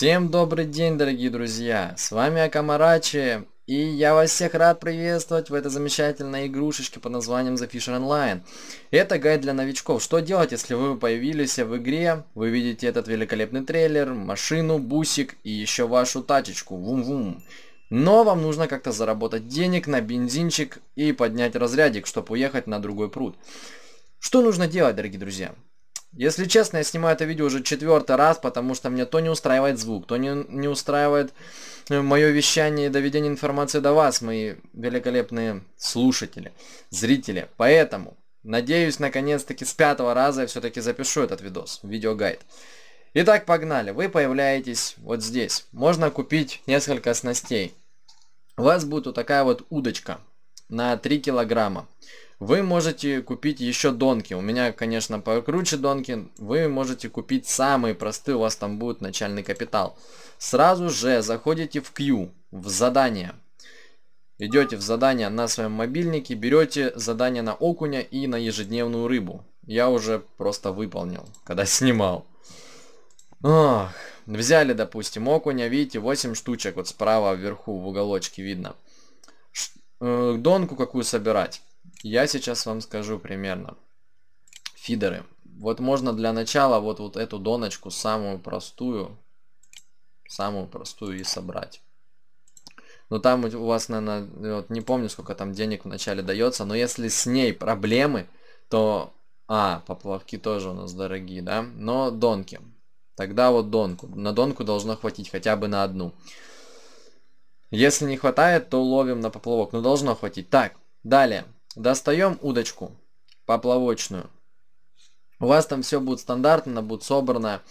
Всем добрый день, дорогие друзья! С вами Акамарачи, и я вас всех рад приветствовать в этой замечательной игрушечке под названием The Fisher Online. Это гайд для новичков. Что делать, если вы появились в игре, вы видите этот великолепный трейлер, машину, бусик и еще вашу тачечку, вум-вум. Но вам нужно как-то заработать денег на бензинчик и поднять разрядик, чтобы уехать на другой пруд. Что нужно делать, дорогие друзья? Если честно, я снимаю это видео уже четвертый раз, потому что мне то не устраивает звук, то не, не устраивает э, мое вещание и доведение информации до вас, мои великолепные слушатели, зрители. Поэтому, надеюсь, наконец-таки с пятого раза я все-таки запишу этот видос, видеогайд. Итак, погнали. Вы появляетесь вот здесь. Можно купить несколько снастей. У вас будет вот такая вот удочка на 3 килограмма. Вы можете купить еще донки. У меня, конечно, покруче донки. Вы можете купить самые простые, у вас там будет начальный капитал. Сразу же заходите в Q, в задание. Идете в задание на своем мобильнике, берете задание на окуня и на ежедневную рыбу. Я уже просто выполнил, когда снимал. Ох, взяли, допустим, окуня, видите, 8 штучек, вот справа вверху в уголочке видно. Ш э, донку какую собирать? Я сейчас вам скажу примерно. Фидеры. Вот можно для начала вот, вот эту доночку, самую простую, самую простую и собрать. Но ну, там у вас, наверное, вот не помню, сколько там денег вначале дается, но если с ней проблемы, то... А, поплавки тоже у нас дорогие, да? Но донки. Тогда вот донку. На донку должно хватить хотя бы на одну. Если не хватает, то ловим на поплавок. Но должно хватить. Так, далее. Достаем удочку поплавочную. У вас там все будет стандартно, будет собрано.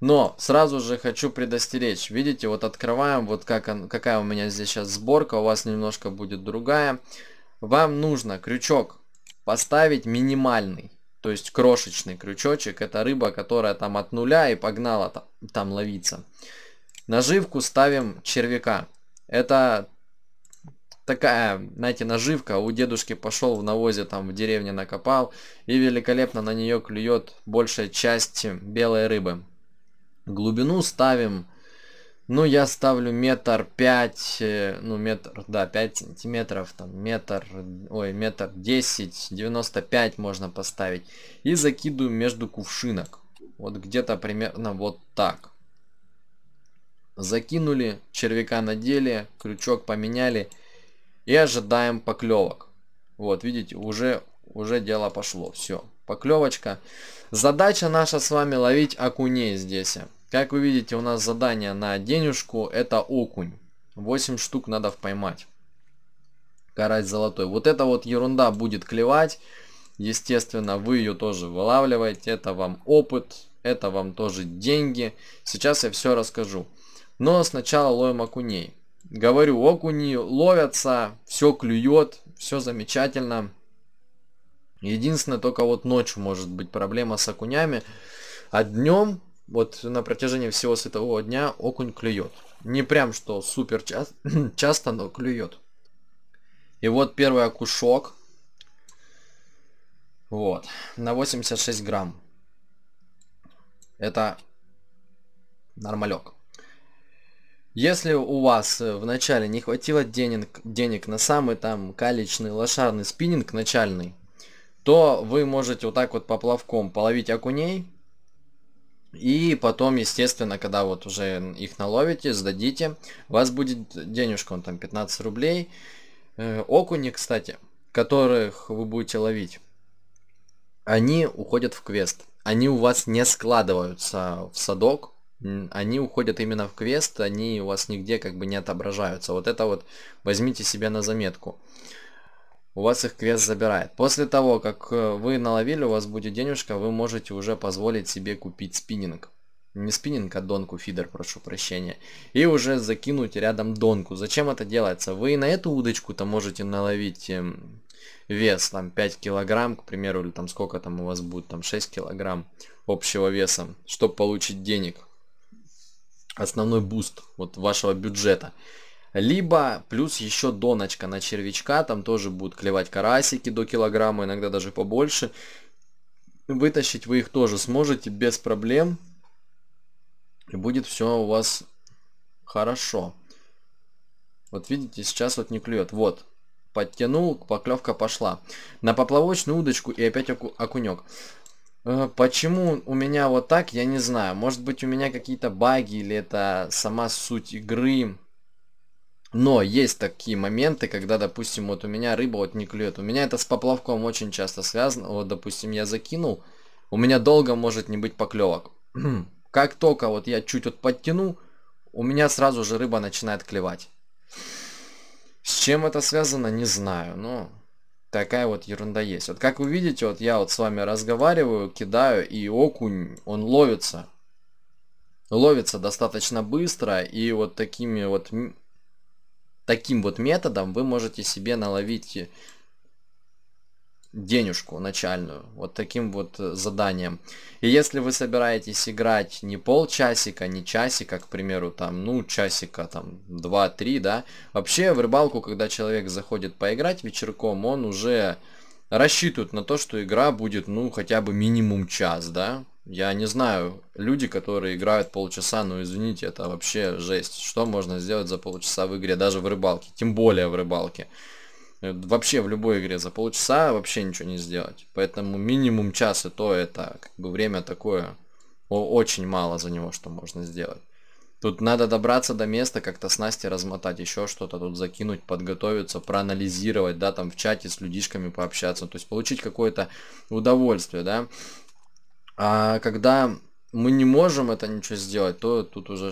Но сразу же хочу предостеречь. Видите, вот открываем, вот как он, какая у меня здесь сейчас сборка, у вас немножко будет другая. Вам нужно крючок поставить минимальный, то есть крошечный крючочек. Это рыба, которая там от нуля и погнала там, там ловиться. Наживку ставим червяка. Это такая, знаете, наживка. А у дедушки пошел в навозе, там в деревне накопал, и великолепно на нее клюет большая часть белой рыбы. Глубину ставим, ну, я ставлю метр пять, э, ну, метр, да, пять сантиметров, там, метр, ой, метр десять, девяносто пять можно поставить. И закидываю между кувшинок. Вот где-то примерно вот так. Закинули, червяка надели, крючок поменяли – и ожидаем поклевок. Вот, видите, уже, уже дело пошло. Все, поклевочка. Задача наша с вами ловить окуней здесь. Как вы видите, у нас задание на денежку. Это окунь. 8 штук надо поймать. карать золотой. Вот эта вот ерунда будет клевать. Естественно, вы ее тоже вылавливаете. Это вам опыт, это вам тоже деньги. Сейчас я все расскажу. Но сначала ловим окуней. Говорю, окуни ловятся, все клюет, все замечательно. Единственное, только вот ночью может быть проблема с окунями. А днем, вот на протяжении всего светового дня, окунь клюет. Не прям что супер ча часто, но клюет. И вот первый окушок. Вот. На 86 грамм. Это нормалек. Если у вас э, вначале не хватило денег, денег на самый там каличный лошарный спиннинг начальный, то вы можете вот так вот поплавком половить окуней. И потом, естественно, когда вот уже их наловите, сдадите, у вас будет денежка, он там 15 рублей. Э, окуни, кстати, которых вы будете ловить, они уходят в квест. Они у вас не складываются в садок, они уходят именно в квест, они у вас нигде как бы не отображаются. Вот это вот возьмите себе на заметку. У вас их квест забирает. После того, как э, вы наловили, у вас будет денежка, вы можете уже позволить себе купить спиннинг. Не спиннинг, а донку, фидер, прошу прощения. И уже закинуть рядом донку. Зачем это делается? Вы на эту удочку-то можете наловить эм, вес, там 5 килограмм, к примеру, или там сколько там у вас будет, там 6 килограмм общего веса, чтобы получить денег основной буст вот вашего бюджета. Либо плюс еще доночка на червячка, там тоже будут клевать карасики до килограмма, иногда даже побольше. Вытащить вы их тоже сможете без проблем. И будет все у вас хорошо. Вот видите, сейчас вот не клюет. Вот, подтянул, поклевка пошла. На поплавочную удочку и опять оку окунек. Э, почему у меня вот так, я не знаю. Может быть у меня какие-то баги или это сама суть игры. Но есть такие моменты, когда, допустим, вот у меня рыба вот не клюет. У меня это с поплавком очень часто связано. Вот, допустим, я закинул, у меня долго может не быть поклевок. как только вот я чуть вот подтяну, у меня сразу же рыба начинает клевать. С чем это связано, не знаю, но такая вот ерунда есть. Вот как вы видите, вот я вот с вами разговариваю, кидаю, и окунь, он ловится. Ловится достаточно быстро, и вот такими вот... Таким вот методом вы можете себе наловить денежку начальную, вот таким вот э, заданием. И если вы собираетесь играть не полчасика, не часика, к примеру, там, ну, часика, там, 2-3, да, вообще в рыбалку, когда человек заходит поиграть вечерком, он уже рассчитывает на то, что игра будет, ну, хотя бы минимум час, да. Я не знаю, люди, которые играют полчаса, ну, извините, это вообще жесть. Что можно сделать за полчаса в игре, даже в рыбалке, тем более в рыбалке. Э, вообще в любой игре за полчаса вообще ничего не сделать. Поэтому минимум час и то это как бы время такое. Очень мало за него что можно сделать. Тут надо добраться до места, как-то снасти размотать, еще что-то тут закинуть, подготовиться, проанализировать, да, там в чате с людишками пообщаться, то есть получить какое-то удовольствие, да. А когда мы не можем это ничего сделать, то тут уже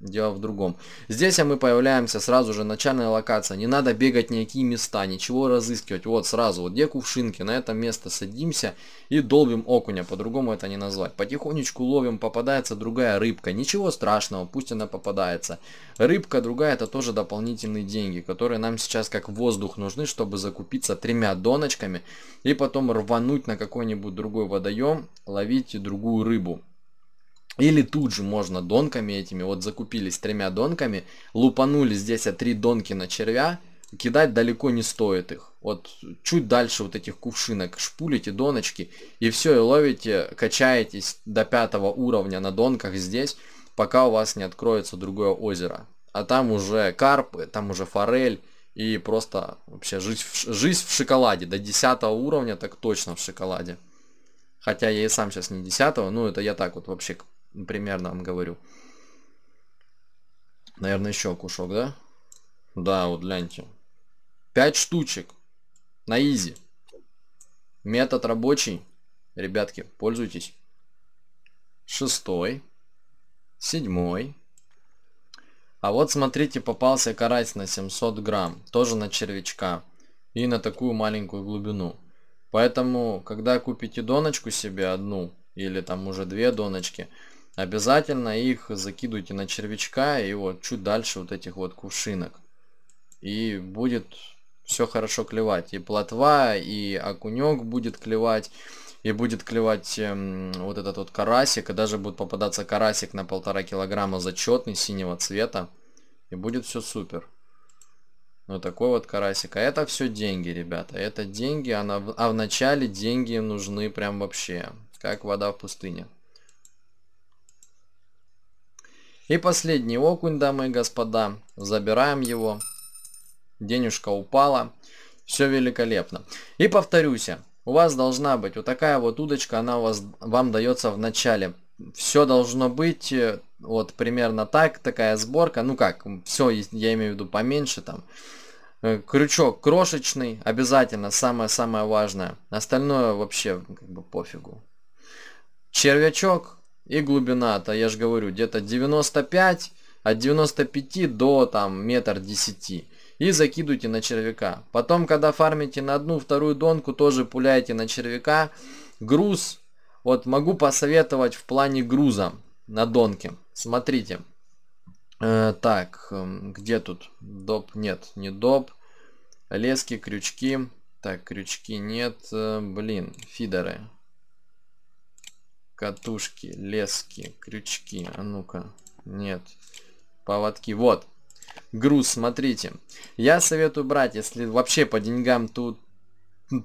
Дело в другом. Здесь а мы появляемся сразу же, начальная локация. Не надо бегать никакие места, ничего разыскивать. Вот сразу, вот где кувшинки, на это место садимся и долбим окуня. По-другому это не назвать. Потихонечку ловим, попадается другая рыбка. Ничего страшного, пусть она попадается. Рыбка другая, это тоже дополнительные деньги, которые нам сейчас как воздух нужны, чтобы закупиться тремя доночками и потом рвануть на какой-нибудь другой водоем, ловить другую рыбу. Или тут же можно донками этими, вот закупились тремя донками, лупанули здесь а три донки на червя, кидать далеко не стоит их. Вот чуть дальше вот этих кувшинок шпулите доночки, и все, и ловите, качаетесь до пятого уровня на донках здесь, пока у вас не откроется другое озеро. А там уже карпы там уже форель, и просто вообще жизнь в, жизнь в шоколаде. До десятого уровня так точно в шоколаде. Хотя я и сам сейчас не десятого ну это я так вот вообще примерно вам говорю. Наверное, еще кушок, да? Да, вот гляньте. Пять штучек. На изи. Метод рабочий. Ребятки, пользуйтесь. Шестой. Седьмой. А вот смотрите, попался карась на 700 грамм. Тоже на червячка. И на такую маленькую глубину. Поэтому, когда купите доночку себе одну, или там уже две доночки, Обязательно их закидывайте на червячка и вот чуть дальше вот этих вот кувшинок. И будет все хорошо клевать. И плотва, и окунек будет клевать, и будет клевать эм, вот этот вот карасик. И даже будет попадаться карасик на полтора килограмма зачетный, синего цвета. И будет все супер. Вот такой вот карасик. А это все деньги, ребята. Это деньги, а, на... а вначале деньги нужны прям вообще. Как вода в пустыне. И последний окунь, дамы и господа. Забираем его. Денежка упала. Все великолепно. И повторюсь, у вас должна быть вот такая вот удочка, она у вас, вам дается в начале. Все должно быть э, вот примерно так, такая сборка. Ну как, все, я имею в виду поменьше там. Э, крючок крошечный, обязательно, самое-самое важное. Остальное вообще как бы пофигу. Червячок, и глубина-то, а я же говорю, где-то 95, от 95 до там метр 10. И закидывайте на червяка. Потом, когда фармите на одну, вторую донку, тоже пуляйте на червяка. Груз, вот могу посоветовать в плане груза на донке. Смотрите. Э, так, эм, где тут? Доп, нет, не доп. Лески, крючки. Так, крючки нет. Э, блин, фидеры катушки, лески, крючки. А ну-ка, нет, поводки. Вот, груз, смотрите. Я советую брать, если вообще по деньгам тут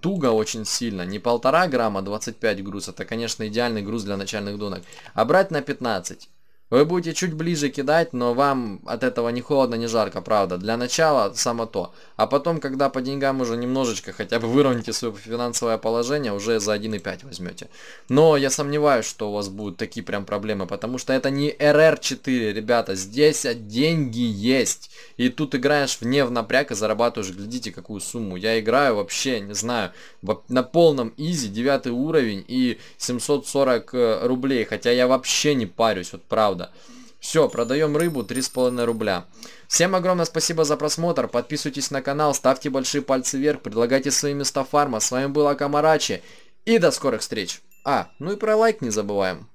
туго очень сильно, не полтора грамма, 25 груз, это, конечно, идеальный груз для начальных донок, а брать на 15. Вы будете чуть ближе кидать, но вам от этого ни холодно, ни жарко, правда. Для начала само то. А потом, когда по деньгам уже немножечко хотя бы выровняете свое финансовое положение, уже за 1,5 возьмете. Но я сомневаюсь, что у вас будут такие прям проблемы, потому что это не RR4, ребята. Здесь деньги есть. И тут играешь вне в напряг и зарабатываешь, глядите, какую сумму. Я играю вообще, не знаю, на полном изи, 9 уровень и 740 э, рублей. Хотя я вообще не парюсь, вот правда правда. Все, продаем рыбу 3,5 рубля. Всем огромное спасибо за просмотр. Подписывайтесь на канал, ставьте большие пальцы вверх, предлагайте свои места фарма. С вами был Акамарачи. И до скорых встреч. А, ну и про лайк не забываем.